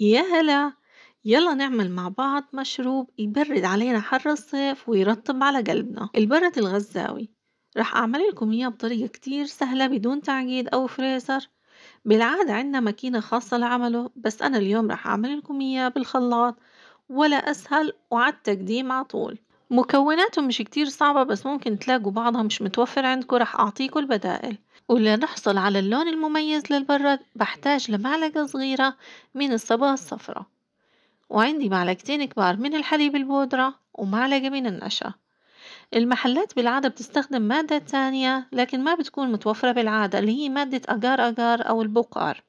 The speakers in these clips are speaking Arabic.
يا هلا يلا نعمل مع بعض مشروب يبرد علينا حر الصيف ويرطب على قلبنا البرد الغزاوي رح أعمل لكم إياه بطريقة كتير سهلة بدون تعقيد أو فريزر بالعادة عندنا ماكينة خاصة لعمله بس أنا اليوم رح أعمل لكم إياه بالخلاط ولا أسهل وعلى التقديم عطول مكوناته مش كتير صعبة بس ممكن تلاقوا بعضها مش متوفر عندكم راح أعطيكم البدائل ولنحصل على اللون المميز للبرد بحتاج لمعلقة صغيرة من الصبغة الصفراء وعندي معلقتين كبار من الحليب البودرة ومعلقة من النشا المحلات بالعادة بتستخدم مادة تانية لكن ما بتكون متوفرة بالعادة اللي هي مادة أجار أجار أو البقار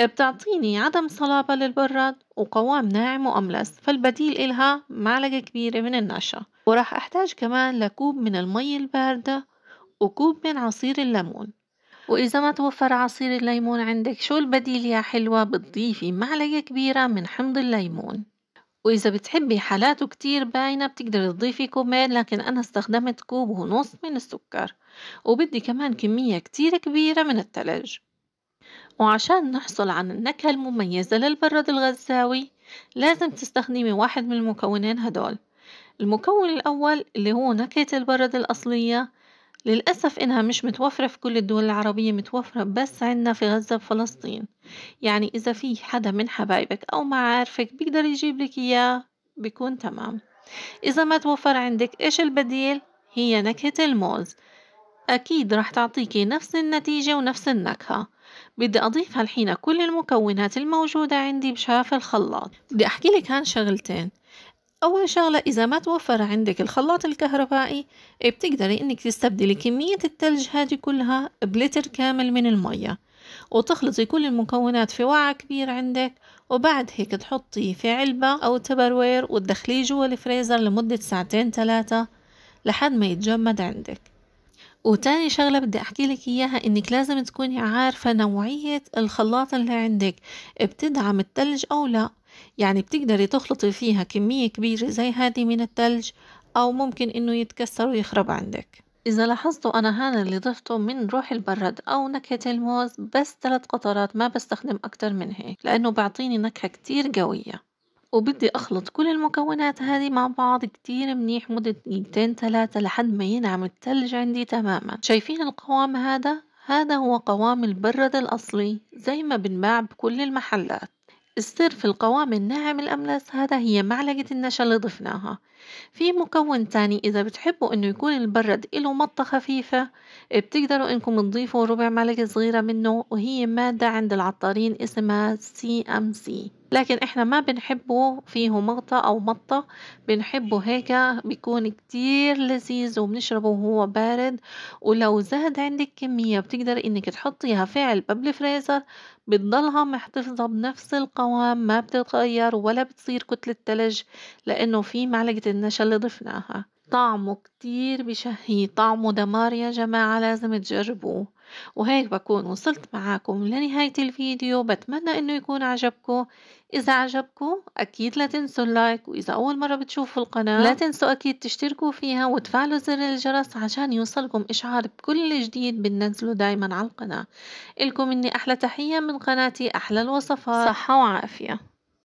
بتعطيني عدم صلابة للبراد وقوام ناعم وأملس فالبديل إلها معلقة كبيرة من النشا وراح أحتاج كمان لكوب من المي الباردة وكوب من عصير الليمون وإذا ما توفر عصير الليمون عندك شو البديل يا حلوة بتضيفي معلقة كبيرة من حمض الليمون وإذا بتحبي حالاته كتير باينة بتقدري تضيفي كوبين لكن أنا استخدمت كوب ونص من السكر وبدي كمان كمية كتير كبيرة من التلج وعشان نحصل على النكهة المميزة للبرد الغزاوي لازم تستخدمي واحد من المكونين هدول المكون الأول اللي هو نكهة البرد الأصلية للأسف إنها مش متوفرة في كل الدول العربية متوفرة بس عنا في غزة بفلسطين يعني إذا في حدا من حبايبك أو معارفك بيقدر يجيب لك إياه بيكون تمام إذا ما توفر عندك إيش البديل؟ هي نكهة الموز أكيد راح تعطيكي نفس النتيجة ونفس النكهة بدي أضيف هالحين كل المكونات الموجودة عندي بشاف الخلاط بدي أحكي لك عن شغلتين أول شغلة إذا ما توفر عندك الخلاط الكهربائي إيه، بتقدري إنك تستبدلي كمية التلج هذه كلها بلتر كامل من المية وتخلطي كل المكونات في وعاء كبير عندك وبعد هيك تحطيه في علبة أو تبروير وتدخليه جوا الفريزر لمدة ساعتين ثلاثة لحد ما يتجمد عندك وتاني شغلة بدي أحكي لك إياها إنك لازم تكوني عارفة نوعية الخلاط اللي عندك بتدعم التلج أو لا يعني بتقدري تخلطي فيها كمية كبيرة زي هذه من التلج أو ممكن إنه يتكسر ويخرب عندك إذا لاحظتوا أنا هذا اللي ضفته من روح البرد أو نكهة الموز بس ثلاث قطرات ما بستخدم أكتر من هيك لأنه بعطيني نكهة كتير قوية وبدي أخلط كل المكونات هذه مع بعض كتير منيح مدة دقيقتين ثلاثة لحد ما ينعم التلج عندي تماما شايفين القوام هذا؟ هذا هو قوام البرد الأصلي زي ما بنباع بكل المحلات السر في القوام الناعم الأملس هذا هي معلقة النشا اللي ضفناها في مكون تاني إذا بتحبوا إنه يكون البرد إله مطة خفيفة بتقدروا إنكم تضيفوا ربع معلقة صغيرة منه وهي مادة عند العطارين اسمها سي أم سي لكن احنا ما بنحبه فيه مغطى او مطة بنحبه هيك بيكون كتير لذيذ وبنشربه وهو بارد ولو زاد عندك كمية بتقدر انك تحطيها فعل بابل فريزر بتضلها محتفظة بنفس القوام ما بتتغير ولا بتصير كتلة تلج لانه في معلقة النشا اللي ضفناها طعمه كتير بشهي طعمه دمار يا جماعة لازم تجربوه وهيك بكون وصلت معاكم لنهاية الفيديو بتمنى انه يكون عجبكم اذا عجبكم اكيد لا تنسوا اللايك واذا اول مرة بتشوفوا القناة لا تنسوا اكيد تشتركوا فيها وتفعلوا زر الجرس عشان يوصلكم اشعار بكل جديد بننزله دايما على القناة الكم مني احلى تحية من قناتي احلى الوصفات صحة وعافية